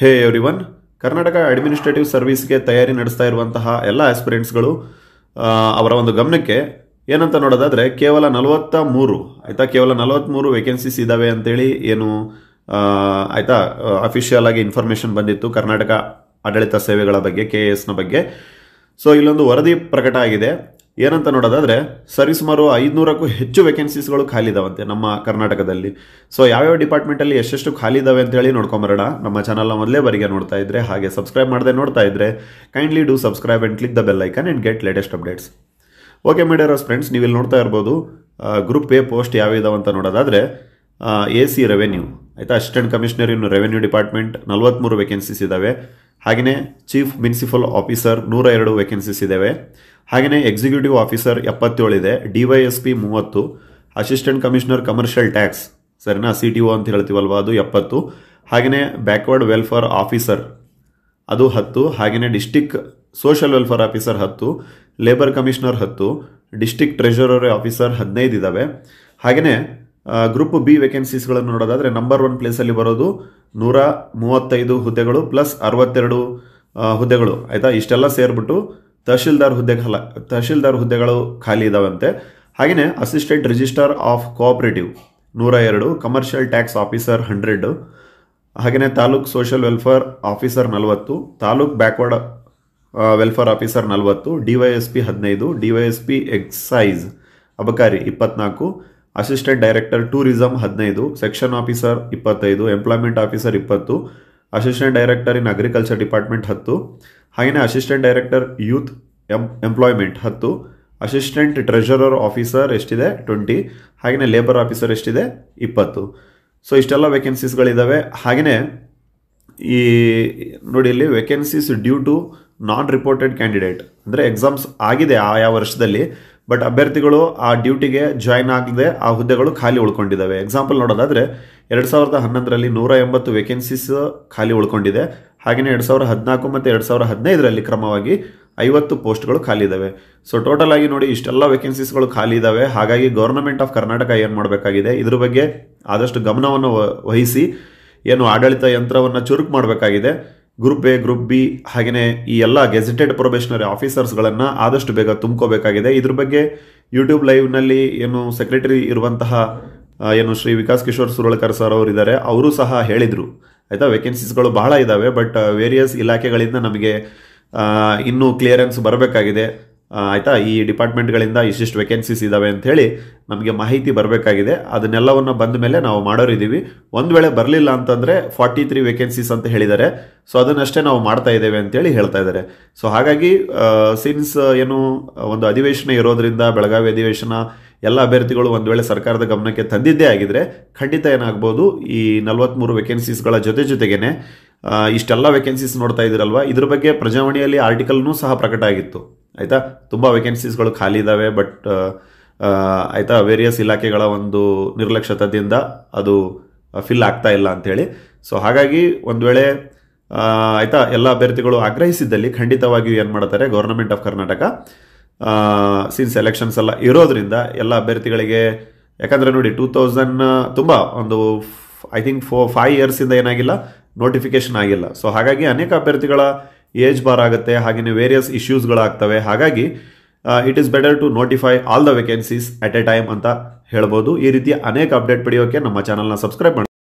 ಹೇ one Karnataka administrative ಸರ್ವಿಸ್ಗೆ ತಯಾರಿ ನಡೆಸ್ತಾ ಇರುವಂತಹ ಎಲ್ಲ ಆಸ್ಪಿರೆಂಟ್ಸ್ಗಳು ಅವರ ಒಂದು ಗಮನಕ್ಕೆ ಏನಂತ ನೋಡೋದಾದರೆ ಕೇವಲ ನಲವತ್ತ ಮೂರು ಆಯಿತಾ ಕೇವಲ ನಲವತ್ತ್ಮೂರು ವೇಕೆನ್ಸೀಸ್ ಇದ್ದಾವೆ ಅಂತೇಳಿ ಏನು ಆಯಿತಾ ಅಫಿಷಿಯಲ್ ಆಗಿ ಇನ್ಫಾರ್ಮೇಷನ್ ಬಂದಿತ್ತು ಕರ್ನಾಟಕ ಆಡಳಿತ ಸೇವೆಗಳ ಬಗ್ಗೆ ಕೆ ಎ ಎಸ್ನ ಬಗ್ಗೆ ಸೊ ಇಲ್ಲೊಂದು ವರದಿ ಪ್ರಕಟ ಆಗಿದೆ ಏನಂತ ನೋಡೋದಾದರೆ ಸರಿಸುಮಾರು ಐದುನೂರಕ್ಕೂ ಹೆಚ್ಚು ವೇಕೆನ್ಸೀಸ್ಗಳು ಖಾಲಿ ಇದಾವಂತೆ ನಮ್ಮ ಕರ್ನಾಟಕದಲ್ಲಿ ಸೊ ಯಾವ್ಯಾವ ಡಿಪಾರ್ಟ್ಮೆಂಟಲ್ಲಿ ಎಷ್ಟೆಷ್ಟು ಖಾಲಿ ಇದಾವೆ ಹೇಳಿ ನೋಡ್ಕೊಂಬರೋಣ ನಮ್ಮ ಚಾನಲ್ನ ಮೊದಲೇ ಬಾರಿಗೆ ನೋಡ್ತಾ ಇದ್ರೆ ಹಾಗೆ ಸಬ್ಸ್ಕ್ರೈಬ್ ಮಾಡದೆ ನೋಡ್ತಾ ಇದ್ರೆ kindly do subscribe and click the bell icon and get latest updates okay my dears friends ನೀವು ಇಲ್ಲಿ ನೋಡ್ತಾ ಇರ್ಬೋದು ಗ್ರೂಪ್ ಎ ಪೋಸ್ಟ್ ಅಂತ ನೋಡೋದಾದರೆ ಎ ಸಿ ರೆವೆನ್ಯೂ ಆಯ್ತಾ ಅಸಿಸ್ಟೆಂಟ್ ಕಮಿಷನರ್ ಇನ್ನು ರೆವೆನ್ಯೂ ಡಿಪಾರ್ಟ್ಮೆಂಟ್ ನಲ್ವತ್ತ್ಮೂರು ವೇಕೆನ್ಸೀಸ್ ಇದ್ದಾವೆ ಹಾಗೆಯೇ ಚೀಫ್ ಮುನ್ಸಿಪಲ್ ಆಫೀಸರ್ ನೂರ ಎರಡು ವೇಕೆನ್ಸಿಸ್ ಇದ್ದಾವೆ ಹಾಗೆಯೇ ಎಕ್ಸಿಕ್ಯೂಟಿವ್ ಆಫೀಸರ್ ಎಪ್ಪತ್ತೇಳು ಇದೆ ಡಿ ವೈ ಎಸ್ ಪಿ ಮೂವತ್ತು ಅಸಿಸ್ಟೆಂಟ್ ಕಮಿಷನರ್ ಕಮರ್ಷಿಯಲ್ ಟ್ಯಾಕ್ಸ್ ಸರಿನಾ ಸಿ ಟಿ ಒ ಅಂತ ಹೇಳ್ತೀವಲ್ವ ಅದು ಎಪ್ಪತ್ತು ಹಾಗೆಯೇ ಬ್ಯಾಕ್ವರ್ಡ್ ವೆಲ್ಫೇರ್ ಆಫೀಸರ್ ಅದು ಹತ್ತು ಹಾಗೆಯೇ ಡಿಸ್ಟಿಕ್ ಸೋಷಲ್ ವೆಲ್ಫೇರ್ ಆಫೀಸರ್ ಹತ್ತು ಲೇಬರ್ ಕಮಿಷನರ್ ಹತ್ತು ಡಿಸ್ಟಿಕ್ ಟ್ರೆಷರರಿ ಆಫೀಸರ್ ಹದಿನೈದು ಇದ್ದಾವೆ ಹಾಗೆಯೇ ಗ್ರೂಪ್ ಬಿ ವೇಕೆನ್ಸೀಸ್ಗಳನ್ನು ನೋಡೋದಾದರೆ ನಂಬರ್ ಒನ್ ಪ್ಲೇಸಲ್ಲಿ ಬರೋದು ನೂರ ಮೂವತ್ತೈದು ಹುದ್ದೆಗಳು ಪ್ಲಸ್ ಅರವತ್ತೆರಡು ಹುದ್ದೆಗಳು ಆಯಿತಾ ಇಷ್ಟೆಲ್ಲ ಸೇರಿಬಿಟ್ಟು ತಹಶೀಲ್ದಾರ್ ಹುದ್ದೆ ಖಾಲ ತಹಶೀಲ್ದಾರ್ ಹುದ್ದೆಗಳು ಖಾಲಿ ಇದಾವಂತೆ ಹಾಗೆಯೇ ಅಸಿಸ್ಟೆಂಟ್ ರಿಜಿಸ್ಟರ್ ಆಫ್ ಕೋಆಪರೇಟಿವ್ ನೂರ ಎರಡು ಕಮರ್ಷಿಯಲ್ ಟ್ಯಾಕ್ಸ್ ಆಫೀಸರ್ ಹಂಡ್ರೆಡ್ ಹಾಗೆಯೇ ತಾಲೂಕ್ ಸೋಷಿಯಲ್ ವೆಲ್ಫೇರ್ ಆಫೀಸರ್ ನಲವತ್ತು ತಾಲೂಕ್ ಬ್ಯಾಕ್ವರ್ಡ್ ವೆಲ್ಫೇರ್ ಆಫೀಸರ್ ನಲವತ್ತು ಡಿ ವೈ ಎಸ್ ಪಿ ಹದಿನೈದು D Y S P excise ಅಬಕಾರಿ ಇಪ್ಪತ್ನಾಲ್ಕು ಅಸಿಸ್ಟೆಂಟ್ ಡೈರೆಕ್ಟರ್ ಟೂರಿಸಂ ಹದಿನೈದು ಸೆಕ್ಷನ್ ಆಫೀಸರ್ ಇಪ್ಪತ್ತೈದು ಎಂಪ್ಲಾಯ್ಮೆಂಟ್ ಆಫೀಸರ್ ಇಪ್ಪತ್ತು assistant director in agriculture department ಹತ್ತು ಹಾಗೆಯೇ assistant director youth em employment ಹತ್ತು ಅಸಿಸ್ಟೆಂಟ್ ಟ್ರೆಷರರ್ ಆಫೀಸರ್ ಎಷ್ಟಿದೆ ಟ್ವೆಂಟಿ ಹಾಗೆಯೇ ಲೇಬರ್ ಆಫೀಸರ್ ಎಷ್ಟಿದೆ ಇಪ್ಪತ್ತು ಸೊ ಇಷ್ಟೆಲ್ಲ ವೇಕೆನ್ಸೀಸ್ಗಳಿದ್ದಾವೆ ಹಾಗೆಯೇ ಈ ನೋಡಿ ಇಲ್ಲಿ vacancies due to non reported candidate ಅಂದರೆ ಎಕ್ಸಾಮ್ಸ್ ಆಗಿದೆ ಆಯಾ ವರ್ಷದಲ್ಲಿ ಬಟ್ ಅಭ್ಯರ್ಥಿಗಳು ಆ ಡ್ಯೂಟಿಗೆ ಜಾಯ್ನ್ ಆಗದೆ ಆ ಹುದ್ದೆಗಳು ಖಾಲಿ ಉಳ್ಕೊಂಡಿದ್ದಾವೆ ಎಕ್ಸಾಂಪಲ್ ನೋಡೋದಾದರೆ ಎರಡು ಸಾವಿರದ ಹನ್ನೊಂದರಲ್ಲಿ ನೂರ ಎಂಬತ್ತು ವೇಕೆನ್ಸೀಸ್ ಖಾಲಿ ಉಳ್ಕೊಂಡಿದೆ ಹಾಗೆಯೇ ಎರಡು ಸಾವಿರದ ಹದಿನಾಲ್ಕು ಮತ್ತು ಎರಡು ಸಾವಿರದ ಹದಿನೈದರಲ್ಲಿ ಕ್ರಮವಾಗಿ ಐವತ್ತು ಪೋಸ್ಟ್ಗಳು ಖಾಲಿ ಇದ್ದಾವೆ ಸೊ ಟೋಟಲ್ ಆಗಿ ನೋಡಿ ಇಷ್ಟೆಲ್ಲ ವೇಕೆನ್ಸೀಸ್ಗಳು ಖಾಲಿ ಇದ್ದಾವೆ ಹಾಗಾಗಿ ಗೌರ್ಮೆಂಟ್ ಆಫ್ ಕರ್ನಾಟಕ ಏನು ಮಾಡಬೇಕಾಗಿದೆ ಇದ್ರ ಬಗ್ಗೆ ಆದಷ್ಟು ಗಮನವನ್ನು ವಹಿಸಿ ಏನು ಆಡಳಿತ ಯಂತ್ರವನ್ನು ಚುರುಕು ಮಾಡಬೇಕಾಗಿದೆ ಗ್ರೂಪ್ ಎ ಗ್ರೂಪ್ ಬಿ ಹಾಗೆಯೇ ಈ ಎಲ್ಲ ಗೆಜೆಟೆಡ್ ಪ್ರೊಬೇಷನರಿ ಆಫೀಸರ್ಸ್ಗಳನ್ನು ಆದಷ್ಟು ಬೇಗ ತುಂಬ್ಕೋಬೇಕಾಗಿದೆ ಇದ್ರ ಬಗ್ಗೆ ಯೂಟ್ಯೂಬ್ ಲೈವ್ನಲ್ಲಿ ಏನು ಸೆಕ್ರೆಟರಿ ಇರುವಂತಹ ಏನು ಶ್ರೀ ವಿಕಾಸ್ ಕಿಶೋರ್ ಸುರಳಕರ್ ಸರ್ ಅವರು ಇದ್ದಾರೆ ಅವರು ಸಹ ಹೇಳಿದರು ಆಯಿತಾ ವೇಕೆನ್ಸೀಸ್ಗಳು ಬಹಳ ಇದ್ದಾವೆ ಬಟ್ ವೇರಿಯಸ್ ಇಲಾಖೆಗಳಿಂದ ನಮಗೆ ಇನ್ನೂ ಕ್ಲಿಯರೆನ್ಸ್ ಬರಬೇಕಾಗಿದೆ ಆಯಿತಾ ಈ ಡಿಪಾರ್ಟ್ಮೆಂಟ್ಗಳಿಂದ ಇಷ್ಟಿಷ್ಟು ವೇಕೆನ್ಸೀಸ್ ಇದ್ದಾವೆ ಅಂಥೇಳಿ ನಮಗೆ ಮಾಹಿತಿ ಬರಬೇಕಾಗಿದೆ ಅದನ್ನೆಲ್ಲವನ್ನು ಬಂದ ಮೇಲೆ ನಾವು ಮಾಡೋರಿದ್ದೀವಿ ಒಂದು ವೇಳೆ ಬರಲಿಲ್ಲ ಅಂತಂದರೆ ಫಾರ್ಟಿ ತ್ರೀ ವೇಕೆನ್ಸೀಸ್ ಅಂತ ಹೇಳಿದ್ದಾರೆ ಸೊ ಅದನ್ನಷ್ಟೇ ನಾವು ಮಾಡ್ತಾ ಇದ್ದೇವೆ ಅಂತೇಳಿ ಹೇಳ್ತಾ ಇದ್ದಾರೆ ಸೊ ಹಾಗಾಗಿ ಸಿನ್ಸ್ ಏನು ಒಂದು ಅಧಿವೇಶನ ಇರೋದರಿಂದ ಬೆಳಗಾವಿ ಅಧಿವೇಶನ ಎಲ್ಲ ಅಭ್ಯರ್ಥಿಗಳು ಒಂದು ವೇಳೆ ಸರ್ಕಾರದ ಗಮನಕ್ಕೆ ತಂದಿದ್ದೇ ಆಗಿದ್ರೆ ಖಂಡಿತ ಏನಾಗ್ಬೋದು ಈ ನಲವತ್ತ್ಮೂರು ವೇಕೆನ್ಸೀಸ್ಗಳ ಜೊತೆ ಜೊತೆಗೇ ಇಷ್ಟೆಲ್ಲ ವೇಕೆನ್ಸೀಸ್ ನೋಡ್ತಾ ಇದ್ದೀರಲ್ವ ಇದ್ರ ಬಗ್ಗೆ ಪ್ರಜಾವಾಣಿಯಲ್ಲಿ ಆರ್ಟಿಕಲ್ನೂ ಸಹ ಪ್ರಕಟ ಆಗಿತ್ತು ಆಯಿತಾ ತುಂಬ ವೇಕೆನ್ಸೀಸ್ಗಳು ಖಾಲಿ ಇದ್ದಾವೆ ಬಟ್ ಆಯಿತಾ ವೇರಿಯಸ್ ಇಲಾಖೆಗಳ ಒಂದು ನಿರ್ಲಕ್ಷ್ಯತದಿಂದ ಅದು ಫಿಲ್ ಆಗ್ತಾ ಇಲ್ಲ ಅಂಥೇಳಿ ಸೊ ಹಾಗಾಗಿ ಒಂದು ವೇಳೆ ಆಯಿತಾ ಎಲ್ಲ ಅಭ್ಯರ್ಥಿಗಳು ಆಗ್ರಹಿಸಿದ್ದಲ್ಲಿ ಖಂಡಿತವಾಗಿಯೂ ಏನು ಮಾಡ್ತಾರೆ government of Karnataka since elections ಎಲ್ಲ ಇರೋದ್ರಿಂದ ಎಲ್ಲ ಅಭ್ಯರ್ಥಿಗಳಿಗೆ ಯಾಕಂದರೆ ನೋಡಿ ಟೂ ತೌಸಂಡ್ ತುಂಬ ಒಂದು ಐ ಥಿಂಕ್ ಫೋ ಫೈವ್ ಇಯರ್ಸಿಂದ ಏನಾಗಿಲ್ಲ ನೋಟಿಫಿಕೇಶನ್ ಆಗಿಲ್ಲ ಸೊ ಹಾಗಾಗಿ ಅನೇಕ ಅಭ್ಯರ್ಥಿಗಳ ಏಜ್ ಬಾರ್ ಆಗುತ್ತೆ ಹಾಗೆಯೇ ವೇರಿಯಸ್ ಇಶ್ಯೂಸ್ಗಳಾಗ್ತವೆ ಹಾಗಾಗಿ it is better to notify all the vacancies at a time ಅಂತ ಹೇಳ್ಬೋದು ಈ ರೀತಿ ಅನೇಕ ಅಪ್ಡೇಟ್ ಪಡೆಯೋಕೆ ನಮ್ಮ ಚಾನಲ್ನ ಸಬ್ಸ್ಕ್ರೈಬ್ ಮಾಡಿ